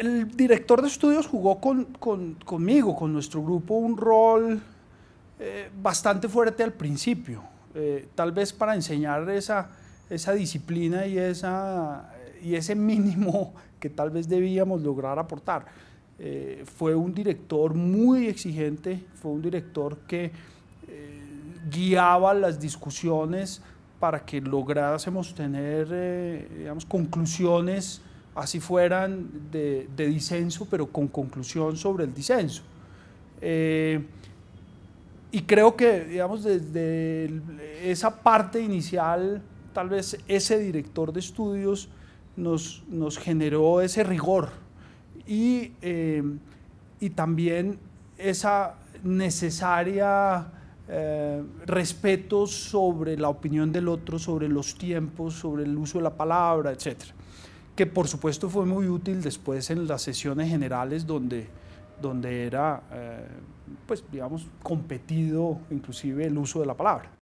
el director de estudios jugó conmigo, con nuestro grupo, un rol eh, bastante fuerte al principio, eh, tal vez para enseñar esa, disciplina y, esa, y ese mínimo que tal vez debíamos lograr aportar. Eh, fue un director muy exigente, fue un director que guiaba las discusiones para que lográsemos tener, digamos, conclusiones así fueran de, disenso, pero con conclusión sobre el disenso. Eh, y creo que, digamos, desde esa parte inicial, tal vez ese director de estudios nos, generó ese rigor y, eh, también esa necesaria eh, respeto sobre la opinión del otro, sobre los tiempos, sobre el uso de la palabra, etc que por supuesto fue muy útil después en las sesiones generales donde, donde era, eh, pues digamos, competido inclusive el uso de la palabra.